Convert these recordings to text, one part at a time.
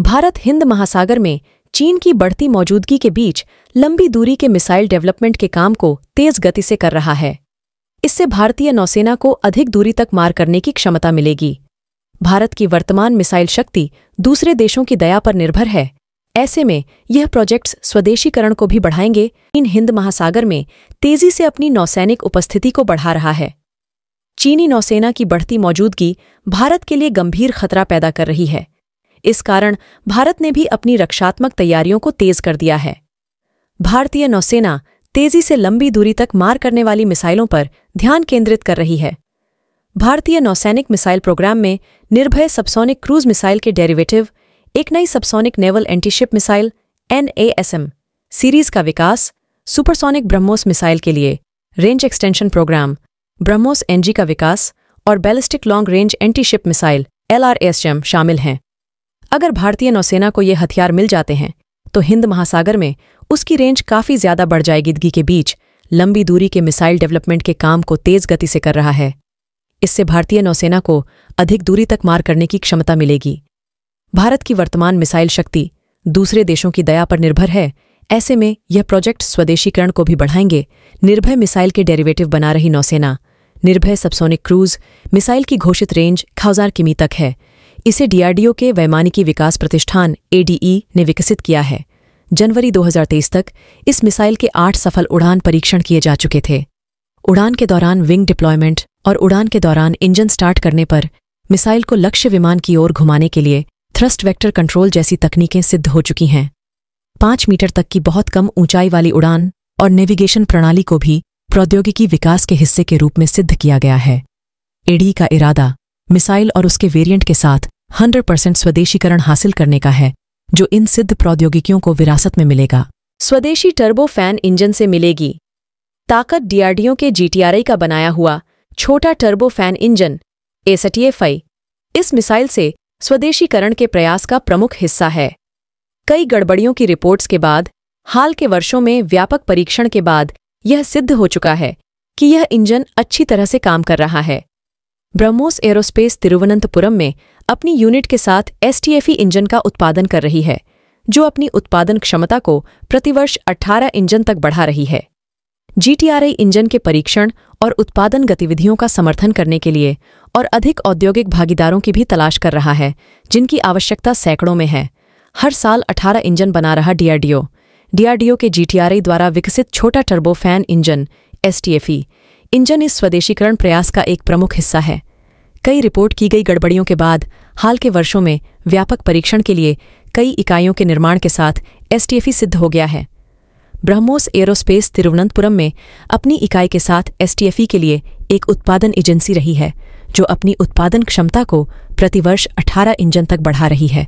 भारत हिंद महासागर में चीन की बढ़ती मौजूदगी के बीच लंबी दूरी के मिसाइल डेवलपमेंट के काम को तेज गति से कर रहा है इससे भारतीय नौसेना को अधिक दूरी तक मार करने की क्षमता मिलेगी भारत की वर्तमान मिसाइल शक्ति दूसरे देशों की दया पर निर्भर है ऐसे में यह प्रोजेक्ट्स स्वदेशीकरण को भी बढ़ाएंगे चीन हिंद महासागर में तेजी से अपनी नौसैनिक उपस्थिति को बढ़ा रहा है चीनी नौसेना की बढ़ती मौजूदगी भारत के लिए गंभीर खतरा पैदा कर रही है इस कारण भारत ने भी अपनी रक्षात्मक तैयारियों को तेज कर दिया है भारतीय नौसेना तेजी से लंबी दूरी तक मार करने वाली मिसाइलों पर ध्यान केंद्रित कर रही है भारतीय नौसैनिक मिसाइल प्रोग्राम में निर्भय सबसोनिक क्रूज मिसाइल के डेरिवेटिव एक नई subsonic naval antiship missile NASM series का विकास सुपरसोनिक ब्रह्मोस मिसाइल के लिए range extension program BrahMos NG का विकास और ballistic long range antiship missile LRSM शामिल हैं अगर भारतीय नौसेना को ये हथियार मिल जाते हैं तो हिंद महासागर में उसकी रेंज काफी ज्यादा बढ़ जाएगी के बीच लंबी दूरी के मिसाइल डेवलपमेंट के काम को तेज गति से कर रहा है इससे भारतीय नौसेना को अधिक दूरी तक मार करने की क्षमता मिलेगी भारत की वर्तमान मिसाइल शक्ति दूसरे देशों की दया पर निर्भर है ऐसे में यह प्रोजेक्ट स्वदेशीकरण को भी बढ़ाएंगे निर्भय मिसाइल के डेरिवेटिव बना रही नौसेना निर्भय सबसोनिक क्रूज मिसाइल की घोषित रेंज खाउजार किमी तक है इसे डीआरडीओ के वैमानिकी विकास प्रतिष्ठान एडीई ने विकसित किया है जनवरी 2023 तक इस मिसाइल के आठ सफल उड़ान परीक्षण किए जा चुके थे उड़ान के दौरान विंग डिप्लॉयमेंट और उड़ान के दौरान इंजन स्टार्ट करने पर मिसाइल को लक्ष्य विमान की ओर घुमाने के लिए थ्रस्ट वेक्टर कंट्रोल जैसी तकनीकें सिद्ध हो चुकी हैं पांच मीटर तक की बहुत कम ऊंचाई वाली उड़ान और नेविगेशन प्रणाली को भी प्रौद्योगिकी विकास के हिस्से के रूप में सिद्ध किया गया है एडी का इरादा मिसाइल और उसके वेरिएंट के साथ 100 परसेंट स्वदेशीकरण हासिल करने का है जो इन सिद्ध प्रौद्योगिकियों को विरासत में मिलेगा स्वदेशी टर्बो फैन इंजन से मिलेगी ताकत डीआरडीओ के जीटीआरआई का बनाया हुआ छोटा टर्बो फैन इंजन एसटीएफआई इस मिसाइल से स्वदेशीकरण के प्रयास का प्रमुख हिस्सा है कई गड़बड़ियों की रिपोर्ट्स के बाद हाल के वर्षों में व्यापक परीक्षण के बाद यह सिद्ध हो चुका है कि यह इंजन अच्छी तरह से काम कर रहा है ब्रह्मोस एरोस्पेस तिरुवनंतपुरम में अपनी यूनिट के साथ एसटीएफई e इंजन का उत्पादन कर रही है जो अपनी उत्पादन क्षमता को प्रतिवर्ष 18 इंजन तक बढ़ा रही है जीटीआरआई इंजन के परीक्षण और उत्पादन गतिविधियों का समर्थन करने के लिए और अधिक औद्योगिक भागीदारों की भी तलाश कर रहा है जिनकी आवश्यकता सैकड़ों में है हर साल 18 इंजन बना रहा डीआरडीओ डीआरडीओ के जीटीआरआई द्वारा विकसित छोटा टर्बोफैन इंजन एसटीएफई इंजन इस स्वदेशीकरण प्रयास का एक प्रमुख हिस्सा है कई रिपोर्ट की गई गड़बड़ियों के बाद हाल के वर्षों में व्यापक परीक्षण के लिए कई इकाइयों के निर्माण के साथ एसटीएफई e सिद्ध हो गया है ब्रह्मोस एरोस्पेस तिरुवनंतपुरम में अपनी इकाई के साथ एसटीएफई e के लिए एक उत्पादन एजेंसी रही है जो अपनी उत्पादन क्षमता को प्रतिवर्ष 18 इंजन तक बढ़ा रही है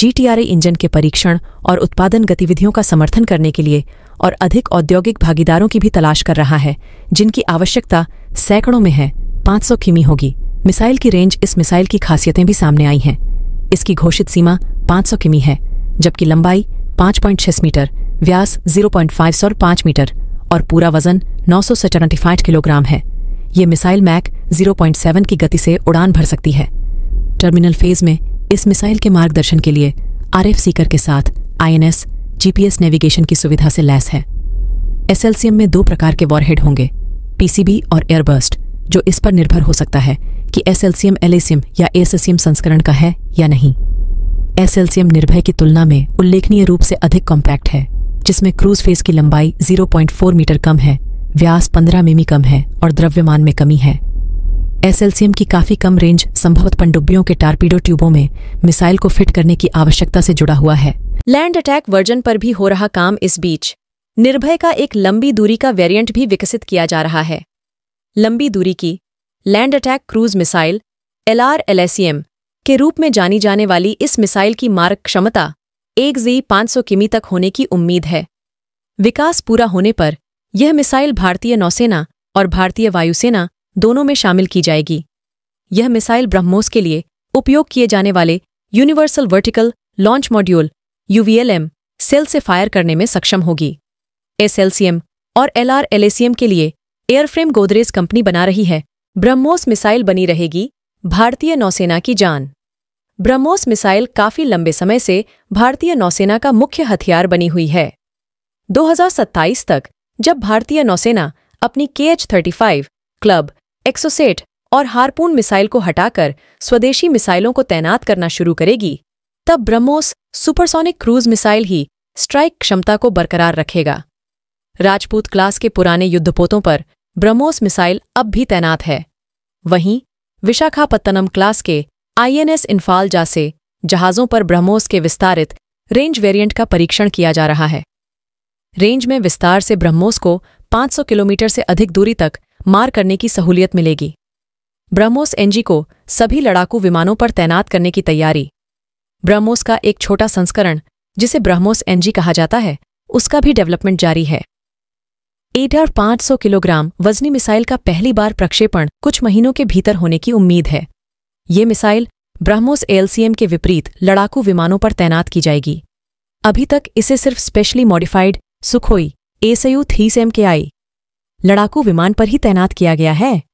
जीटीआरए इंजन के परीक्षण और उत्पादन गतिविधियों का समर्थन करने के लिए और अधिक औद्योगिक भागीदारों की भी तलाश कर रहा है जिनकी आवश्यकता सैकड़ों में है 500 किमी होगी मिसाइल की रेंज इस मिसाइल की खासियतें भी सामने आई हैं इसकी घोषित सीमा 500 किमी है जबकि लंबाई 5.6 मीटर व्यास 0.5 और मीटर और पूरा वजन नौ किलोग्राम है ये मिसाइल मैक 0.7 की गति से उड़ान भर सकती है टर्मिनल फेज में इस मिसाइल के मार्गदर्शन के लिए आर एफ सीकर के साथ आईएनएस जीपीएस नेविगेशन की सुविधा से लैस है एसएलसीएम में दो प्रकार के वॉरहेड होंगे पीसीबी और एयरबर्स्ट जो इस पर निर्भर हो सकता है कि एसएलसीएम एलएसीएम या एसएसएम संस्करण का है या नहीं एसएलसीएम निर्भय की तुलना में उल्लेखनीय रूप से अधिक कॉम्पैक्ट है जिसमें क्रूज फेस की लंबाई 0.4 मीटर कम है व्यास 15 मिमी कम है और द्रव्यमान में कमी है एसएलसीएम की काफी कम रेंज संभवत पनडुब्बियों के टारपीडो ट्यूबों में मिसाइल को फिट करने की आवश्यकता से जुड़ा हुआ है लैंड अटैक वर्जन पर भी हो रहा काम इस बीच निर्भय का एक लंबी दूरी का वेरिएंट भी विकसित किया जा रहा है लंबी दूरी की land attack cruise missile LR के रूप में जानी जाने वाली इस मिसाइल की मारक क्षमता एक जी पांच किमी तक होने की उम्मीद है विकास पूरा होने पर यह मिसाइल भारतीय नौसेना और भारतीय वायुसेना दोनों में शामिल की जाएगी यह मिसाइल ब्रह्मोस के लिए उपयोग किए जाने वाले universal vertical launch module UVLM cell से फायर करने में सक्षम होगी एसएलसीएम और एलआरएलएसीएम के लिए एयरफ्रेम गोदरेज कंपनी बना रही है ब्रह्मोस मिसाइल बनी रहेगी भारतीय नौसेना की जान ब्रह्मोस मिसाइल काफी लंबे समय से भारतीय नौसेना का मुख्य हथियार बनी हुई है 2027 तक जब भारतीय नौसेना अपनी K H thirty five Club Exocet और हारपून मिसाइल को हटाकर स्वदेशी मिसाइलों को तैनात करना शुरू करेगी तब ब्रह्मोस सुपरसोनिक क्रूज मिसाइल ही स्ट्राइक क्षमता को बरकरार रखेगा राजपूत क्लास के पुराने युद्धपोतों पर ब्रह्मोस मिसाइल अब भी तैनात है वहीं विशाखापत्तनम क्लास के आईएनएस इन्फाल जैसे जहाज़ों पर ब्रह्मोस के विस्तारित रेंज वेरिएंट का परीक्षण किया जा रहा है रेंज में विस्तार से ब्रह्मोस को 500 किलोमीटर से अधिक दूरी तक मार करने की सहूलियत मिलेगी ब्रह्मोस एनजी को सभी लड़ाकू विमानों पर तैनात करने की तैयारी ब्रह्मोस का एक छोटा संस्करण जिसे ब्रह्मोस एनजी कहा जाता है उसका भी डेवलपमेंट जारी है एडर 500 किलोग्राम वजनी मिसाइल का पहली बार प्रक्षेपण कुछ महीनों के भीतर होने की उम्मीद है ये मिसाइल ब्रह्मोस एलसीएम के विपरीत लड़ाकू विमानों पर तैनात की जाएगी अभी तक इसे सिर्फ स्पेशली मॉडिफाइड सुखोई एसयू थीस के आई लड़ाकू विमान पर ही तैनात किया गया है